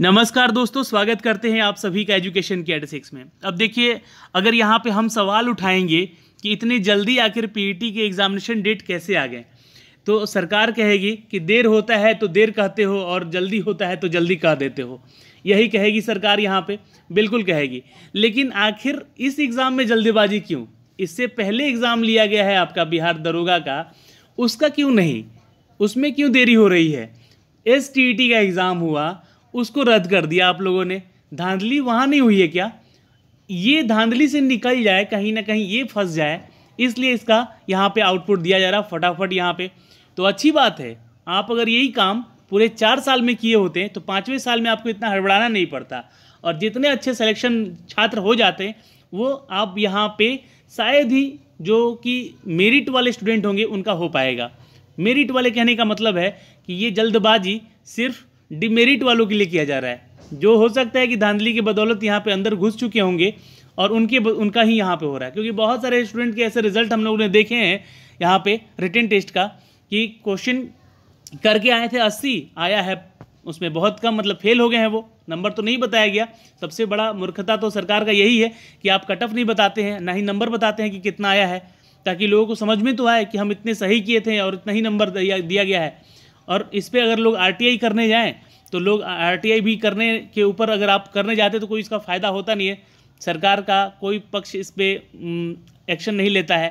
नमस्कार दोस्तों स्वागत करते हैं आप सभी का एजुकेशन के एड सिक्स में अब देखिए अगर यहाँ पे हम सवाल उठाएंगे कि इतनी जल्दी आखिर पीईटी e के एग्जामिनेशन डेट कैसे आ गए तो सरकार कहेगी कि देर होता है तो देर कहते हो और जल्दी होता है तो जल्दी कह देते हो यही कहेगी सरकार यहाँ पे बिल्कुल कहेगी लेकिन आखिर इस एग्ज़ाम में जल्दबाजी क्यों इससे पहले एग्ज़ाम लिया गया है आपका बिहार दरोगा का उसका क्यों नहीं उसमें क्यों देरी हो रही है एस e का एग्ज़ाम हुआ उसको रद्द कर दिया आप लोगों ने धांधली वहाँ नहीं हुई है क्या ये धांधली से निकल जाए कहीं ना कहीं ये फंस जाए इसलिए इसका यहाँ पे आउटपुट दिया जा रहा फटाफट यहाँ पे तो अच्छी बात है आप अगर यही काम पूरे चार साल में किए होते हैं तो पाँचवें साल में आपको इतना हड़बड़ाना नहीं पड़ता और जितने अच्छे सिलेक्शन छात्र हो जाते वो आप यहाँ पर शायद ही जो कि मेरिट वाले स्टूडेंट होंगे उनका हो पाएगा मेरिट वाले कहने का मतलब है कि ये जल्दबाजी सिर्फ डिमेरिट वालों के लिए किया जा रहा है जो हो सकता है कि धांधली की बदौलत यहाँ पे अंदर घुस चुके होंगे और उनके उनका ही यहाँ पे हो रहा है क्योंकि बहुत सारे स्टूडेंट के ऐसे रिजल्ट हम लोगों ने देखे हैं यहाँ पे रिटर्न टेस्ट का कि क्वेश्चन करके आए थे अस्सी आया है उसमें बहुत कम मतलब फेल हो गए हैं वो नंबर तो नहीं बताया गया सबसे बड़ा मूर्खता तो सरकार का यही है कि आप कट ऑफ नहीं बताते हैं ना ही नंबर बताते हैं कि कितना आया है ताकि लोगों को समझ में तो आए कि हम इतने सही किए थे और इतना ही नंबर दिया गया है और इस पर अगर लोग आर करने जाएँ तो लोग आर भी करने के ऊपर अगर आप करने जाते तो कोई इसका फ़ायदा होता नहीं है सरकार का कोई पक्ष इस पर एक्शन नहीं लेता है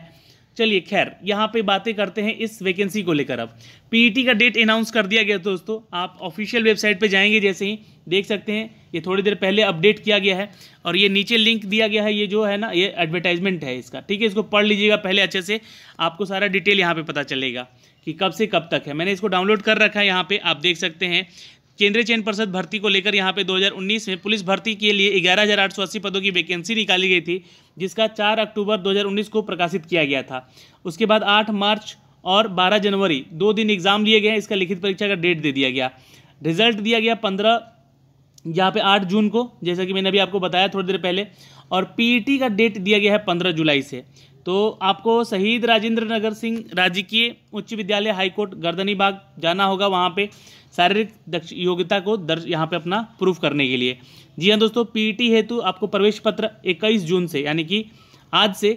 चलिए खैर यहाँ पे बातें करते हैं इस वैकेंसी को लेकर अब पीईटी e का डेट अनाउंस कर दिया गया दोस्तों आप ऑफिशियल वेबसाइट पे जाएंगे जैसे ही देख सकते हैं ये थोड़ी देर पहले अपडेट किया गया है और ये नीचे लिंक दिया गया है ये जो है ना ये एडवर्टाइजमेंट है इसका ठीक है इसको पढ़ लीजिएगा पहले अच्छे से आपको सारा डिटेल यहाँ पर पता चलेगा कि कब से कब तक है मैंने इसको डाउनलोड कर रखा है यहाँ पर आप देख सकते हैं केंद्रीय चयन परिषद भर्ती को लेकर यहाँ पे 2019 में पुलिस भर्ती के लिए ग्यारह पदों की वैकेंसी निकाली गई थी जिसका 4 अक्टूबर 2019 को प्रकाशित किया गया था उसके बाद 8 मार्च और 12 जनवरी दो दिन एग्जाम लिए गए इसका लिखित परीक्षा का डेट दे दिया गया रिजल्ट दिया गया पंद्रह यहाँ पे आठ जून को जैसा कि मैंने अभी आपको बताया थोड़ी देर पहले और पी e का डेट दिया गया है पंद्रह जुलाई से तो आपको शहीद राजेंद्र नगर सिंह राजकीय उच्च विद्यालय हाईकोर्ट गर्दनी बाग जाना होगा वहाँ पर शारीरिक दक्ष योग्यता को दर्ज यहाँ पे अपना प्रूफ करने के लिए जी हाँ दोस्तों पीटी e हेतु आपको प्रवेश पत्र 21 जून से यानी कि आज से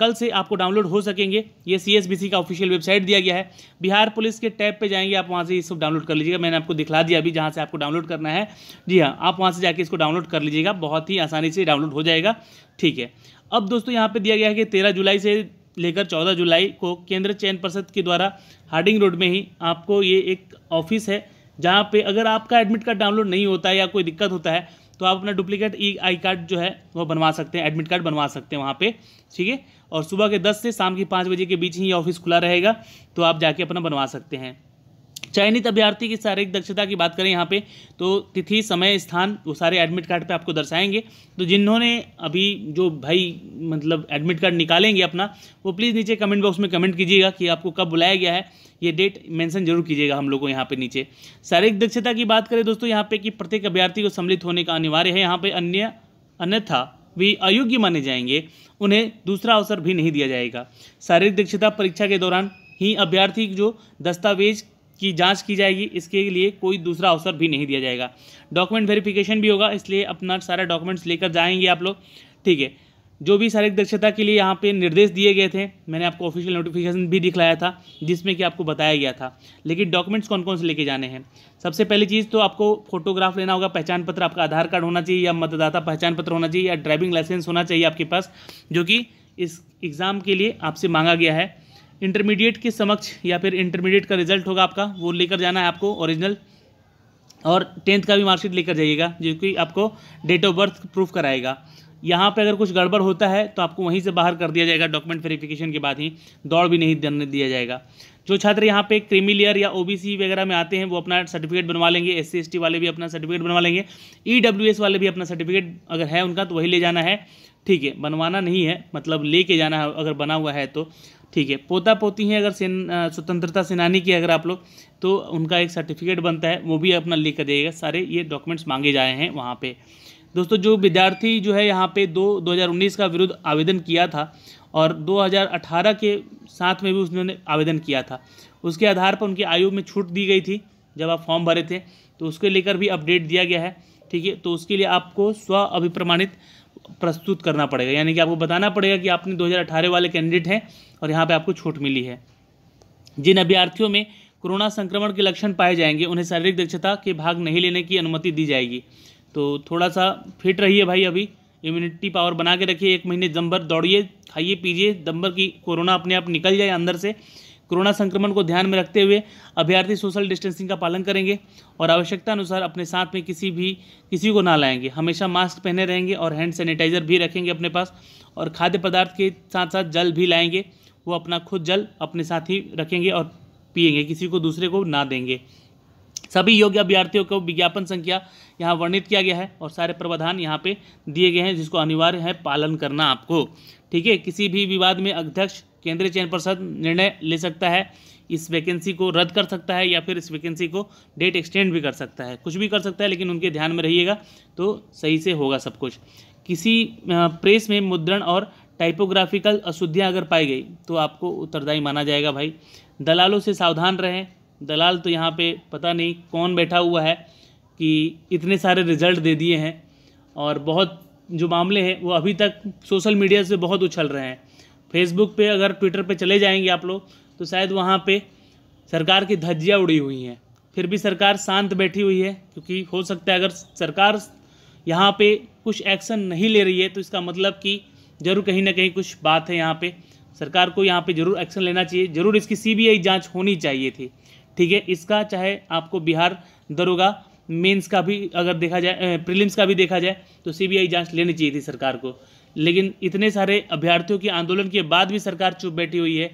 कल से आपको डाउनलोड हो सकेंगे ये सी का ऑफिशियल वेबसाइट दिया गया है बिहार पुलिस के टैब पे जाएंगे आप वहाँ से ये सब डाउनलोड कर लीजिएगा मैंने आपको दिखला दिया अभी जहाँ से आपको डाउनलोड करना है जी हाँ आप वहाँ से जाके इसको डाउनलोड कर लीजिएगा बहुत ही आसानी से डाउनलोड हो जाएगा ठीक है अब दोस्तों यहाँ पर दिया गया है कि तेरह जुलाई से लेकर चौदह जुलाई को केंद्र चयन परिषद के द्वारा हार्डिंग रोड में ही आपको ये एक ऑफिस है जहाँ पे अगर आपका एडमिट कार्ड डाउनलोड नहीं होता है या कोई दिक्कत होता है तो आप अपना डुप्लीकेट ई आई कार्ड जो है वो बनवा सकते हैं एडमिट कार्ड बनवा सकते हैं वहाँ पे ठीक है और सुबह के दस से शाम के पाँच बजे के बीच ही ये ऑफिस खुला रहेगा तो आप जाके अपना बनवा सकते हैं चयनित अभ्यर्थी की शारीरिक दक्षता की बात करें यहाँ पे तो तिथि समय स्थान वो सारे एडमिट कार्ड पे आपको दर्शाएंगे तो जिन्होंने अभी जो भाई मतलब एडमिट कार्ड निकालेंगे अपना वो प्लीज़ नीचे कमेंट बॉक्स में कमेंट कीजिएगा कि आपको कब बुलाया गया है ये डेट मेंशन जरूर कीजिएगा हम लोग को यहाँ पे नीचे शारीरिक दक्षता की बात करें दोस्तों यहाँ पे कि प्रत्येक अभ्यर्थी को सम्मिलित होने का अनिवार्य है यहाँ पे अन्य अन्यथा भी अयोग्य माने जाएंगे उन्हें दूसरा अवसर भी नहीं दिया जाएगा शारीरिक दक्षता परीक्षा के दौरान ही अभ्यर्थी जो दस्तावेज की जांच की जाएगी इसके लिए कोई दूसरा अवसर भी नहीं दिया जाएगा डॉक्यूमेंट वेरिफिकेशन भी होगा इसलिए अपना सारा डॉक्यूमेंट्स लेकर जाएंगे आप लोग ठीक है जो भी शारीरिक दक्षता के लिए यहाँ पे निर्देश दिए गए थे मैंने आपको ऑफिशियल नोटिफिकेशन भी दिखलाया था जिसमें कि आपको बताया गया था लेकिन डॉक्यूमेंट्स कौन कौन से लेके जाने हैं सबसे पहली चीज़ तो आपको फोटोग्राफ लेना होगा पहचान पत्र आपका आधार कार्ड होना चाहिए या मतदाता पहचान पत्र होना चाहिए या ड्राइविंग लाइसेंस होना चाहिए आपके पास जो कि इस एग्ज़ाम के लिए आपसे मांगा गया है इंटरमीडिएट के समक्ष या फिर इंटरमीडिएट का रिजल्ट होगा आपका वो लेकर जाना है आपको ओरिजिनल और टेंथ का भी मार्कशीट लेकर जाइएगा जो कि आपको डेट ऑफ बर्थ प्रूफ कराएगा यहाँ पे अगर कुछ गड़बड़ होता है तो आपको वहीं से बाहर कर दिया जाएगा डॉक्यूमेंट वेरिफिकेशन के बाद ही दौड़ भी नहीं देने दिया जाएगा जो छात्र यहाँ पे क्रीमी लेयर या ओबीसी वगैरह में आते हैं वो अपना सर्टिफिकेट बनवा लेंगे एस सी वाले भी अपना सर्टिफिकेट बनवा लेंगे ई e वाले भी अपना सर्टिफिकेट अगर है उनका तो वही ले जाना है ठीक है बनवाना नहीं है मतलब ले जाना है अगर बना हुआ है तो ठीक है पोता पोती हैं अगर सेन स्वतंत्रता सेनानी की अगर आप लोग तो उनका एक सर्टिफिकेट बनता है वो भी अपना कर देगा सारे ये डॉक्यूमेंट्स मांगे जाए हैं वहाँ पे दोस्तों जो विद्यार्थी जो है यहाँ पे दो 2019 का विरुद्ध आवेदन किया था और 2018 के साथ में भी उसने आवेदन किया था उसके आधार पर उनकी आयु में छूट दी गई थी जब आप फॉर्म भरे थे तो उसके लेकर भी अपडेट दिया गया है ठीक है तो उसके लिए आपको स्व अभिप्रमाणित प्रस्तुत करना पड़ेगा यानी कि आपको बताना पड़ेगा कि आपने 2018 वाले कैंडिडेट हैं और यहाँ पे आपको छूट मिली है जिन अभ्यर्थियों में कोरोना संक्रमण के लक्षण पाए जाएंगे उन्हें शारीरिक दक्षता के भाग नहीं लेने की अनुमति दी जाएगी तो थोड़ा सा फिट रहिए भाई अभी इम्यूनिटी पावर बना के रखिए एक महीने दम भर दौड़िए खाइए पीजिए दम भर की कोरोना अपने आप निकल जाए अंदर से कोरोना संक्रमण को ध्यान में रखते हुए अभ्यर्थी सोशल डिस्टेंसिंग का पालन करेंगे और आवश्यकता अनुसार अपने साथ में किसी भी किसी को ना लाएंगे हमेशा मास्क पहने रहेंगे और हैंड सैनिटाइजर भी रखेंगे अपने पास और खाद्य पदार्थ के साथ साथ जल भी लाएंगे वो अपना खुद जल अपने साथ ही रखेंगे और पिएंगे किसी को दूसरे को ना देंगे सभी योग्य अभ्यर्थियों को विज्ञापन संख्या यहाँ वर्णित किया गया है और सारे प्रावधान यहाँ पे दिए गए हैं जिसको अनिवार्य है पालन करना आपको ठीक है किसी भी विवाद में अध्यक्ष केंद्रीय चयन परिषद निर्णय ले सकता है इस वैकेंसी को रद्द कर सकता है या फिर इस वैकेंसी को डेट एक्सटेंड भी कर सकता है कुछ भी कर सकता है लेकिन उनके ध्यान में रहिएगा तो सही से होगा सब कुछ किसी प्रेस में मुद्रण और टाइपोग्राफिकल अशुद्धियाँ अगर पाई गई तो आपको उत्तरदायी माना जाएगा भाई दलालों से सावधान रहें दलाल तो यहाँ पे पता नहीं कौन बैठा हुआ है कि इतने सारे रिज़ल्ट दे दिए हैं और बहुत जो मामले हैं वो अभी तक सोशल मीडिया से बहुत उछल रहे हैं फेसबुक पे अगर ट्विटर पे चले जाएंगे आप लोग तो शायद वहाँ पे सरकार की धज्जियाँ उड़ी हुई हैं फिर भी सरकार शांत बैठी हुई है क्योंकि हो सकता है अगर सरकार यहाँ पर कुछ एक्शन नहीं ले रही है तो इसका मतलब कि जरूर कहीं ना कहीं कुछ बात है यहाँ पर सरकार को यहाँ पे जरूर एक्शन लेना चाहिए जरूर इसकी सीबीआई जांच होनी चाहिए थी ठीक है इसका चाहे आपको बिहार दरोगा मेंस का भी अगर देखा जाए प्रीलिम्स का भी देखा जाए तो सीबीआई जांच लेनी चाहिए थी सरकार को लेकिन इतने सारे अभ्यर्थियों के आंदोलन के बाद भी सरकार चुप बैठी हुई है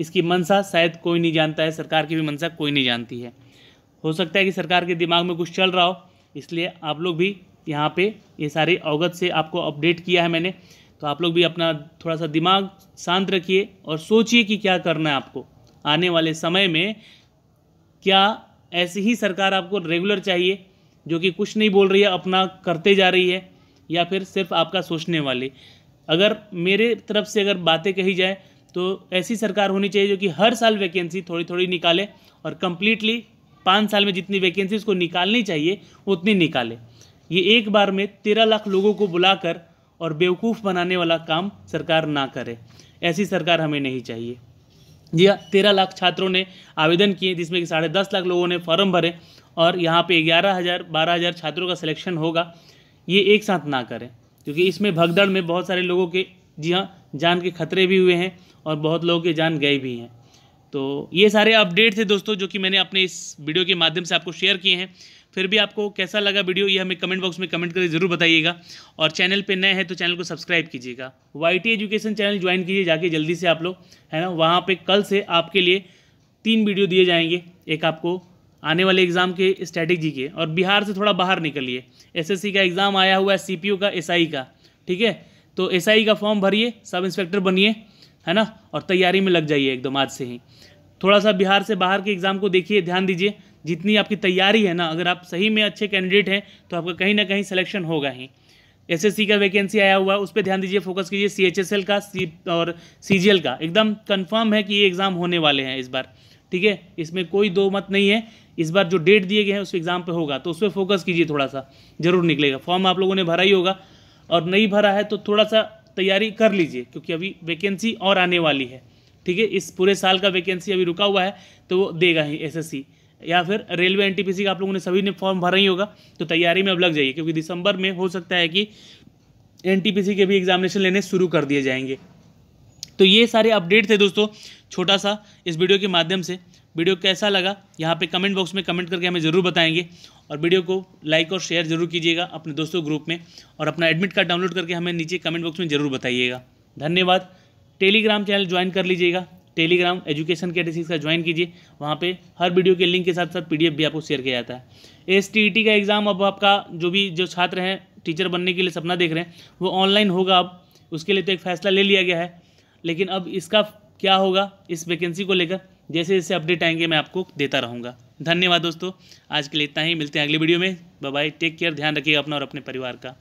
इसकी मनसा शायद कोई नहीं जानता है सरकार की भी मनसा कोई नहीं जानती है हो सकता है कि सरकार के दिमाग में कुछ चल रहा हो इसलिए आप लोग भी यहाँ पर ये सारे अवगत से आपको अपडेट किया है मैंने तो आप लोग भी अपना थोड़ा सा दिमाग शांत रखिए और सोचिए कि क्या करना है आपको आने वाले समय में क्या ऐसी ही सरकार आपको रेगुलर चाहिए जो कि कुछ नहीं बोल रही है अपना करते जा रही है या फिर सिर्फ आपका सोचने वाली अगर मेरे तरफ से अगर बातें कही जाए तो ऐसी सरकार होनी चाहिए जो कि हर साल वैकेंसी थोड़ी थोड़ी निकाले और कम्प्लीटली पाँच साल में जितनी वैकेंसी उसको निकालनी चाहिए उतनी निकाले ये एक बार में तेरह लाख लोगों को बुलाकर और बेवकूफ़ बनाने वाला काम सरकार ना करे ऐसी सरकार हमें नहीं चाहिए जी हाँ, तेरह लाख छात्रों ने आवेदन किए जिसमें कि साढ़े दस लाख लोगों ने फॉर्म भरे और यहाँ पे ग्यारह हज़ार बारह हज़ार छात्रों का सिलेक्शन होगा ये एक साथ ना करें क्योंकि इसमें भगदड़ में बहुत सारे लोगों के जी हाँ जान के खतरे भी हुए हैं और बहुत लोगों के जान गए भी हैं तो ये सारे अपडेट थे दोस्तों जो कि मैंने अपने इस वीडियो के माध्यम से आपको शेयर किए हैं फिर भी आपको कैसा लगा वीडियो ये हमें कमेंट बॉक्स में कमेंट करके ज़रूर बताइएगा और चैनल पे नए हैं तो चैनल को सब्सक्राइब कीजिएगा वाई एजुकेशन चैनल ज्वाइन कीजिए जाके जल्दी से आप लोग है ना वहाँ पर कल से आपके लिए तीन वीडियो दिए जाएंगे एक आपको आने वाले एग्ज़ाम के स्ट्रैटेजी के और बिहार से थोड़ा बाहर निकलिए एस का एग्ज़ाम आया हुआ है सी का एस e का ठीक है तो एस e का फॉर्म भरिए सब इंस्पेक्टर बनिए है ना और तैयारी में लग जाइए एकदम आज से ही थोड़ा सा बिहार से बाहर के एग्ज़ाम को देखिए ध्यान दीजिए जितनी आपकी तैयारी है ना अगर आप सही में अच्छे कैंडिडेट हैं तो आपका कहीं ना कहीं सिलेक्शन होगा ही एसएससी का वैकेंसी आया हुआ है उस पर ध्यान दीजिए फोकस कीजिए सीएचएसएल का सी और सीजीएल का एकदम कंफर्म है कि ये एग्ज़ाम होने वाले हैं इस बार ठीक है इसमें कोई दो मत नहीं है इस बार जो डेट दिए गए हैं उस एग्ज़ाम पे होगा तो उस पर फोकस कीजिए थोड़ा सा ज़रूर निकलेगा फॉर्म आप लोगों ने भरा ही होगा और नहीं भरा है तो थोड़ा सा तैयारी कर लीजिए क्योंकि अभी वैकेंसी और आने वाली है ठीक है इस पूरे साल का वैकेंसी अभी रुका हुआ है तो वो देगा ही एसएससी या फिर रेलवे एनटीपीसी का आप लोगों ने सभी ने फॉर्म भरा ही होगा तो तैयारी में अब लग जाइए क्योंकि दिसंबर में हो सकता है कि एन के भी एग्जामिनेशन लेने शुरू कर दिए जाएंगे तो ये सारे अपडेट थे दोस्तों छोटा सा इस वीडियो के माध्यम से वीडियो कैसा लगा यहाँ पे कमेंट बॉक्स में कमेंट करके हमें ज़रूर बताएंगे और वीडियो को लाइक और शेयर ज़रूर कीजिएगा अपने दोस्तों ग्रुप में और अपना एडमिट कार्ड डाउनलोड करके हमें नीचे कमेंट बॉक्स में ज़रूर बताइएगा धन्यवाद टेलीग्राम चैनल ज्वाइन कर लीजिएगा टेलीग्राम एजुकेशन के का ज्वाइन कीजिए वहाँ पे हर वीडियो के लिंक के साथ साथ पीडीएफ भी आपको शेयर किया जाता है एस e का एग्ज़ाम अब आपका जो भी जो छात्र हैं टीचर बनने के लिए सपना देख रहे हैं वो ऑनलाइन होगा अब उसके लिए तो एक फैसला ले लिया गया है लेकिन अब इसका क्या होगा इस वैकेंसी को लेकर जैसे जैसे अपडेट आएंगे मैं आपको देता रहूँगा धन्यवाद दोस्तों आज के लिए इतना ही मिलते हैं अगली वीडियो में बाय टेक केयर ध्यान रखिएगा अपना और अपने परिवार का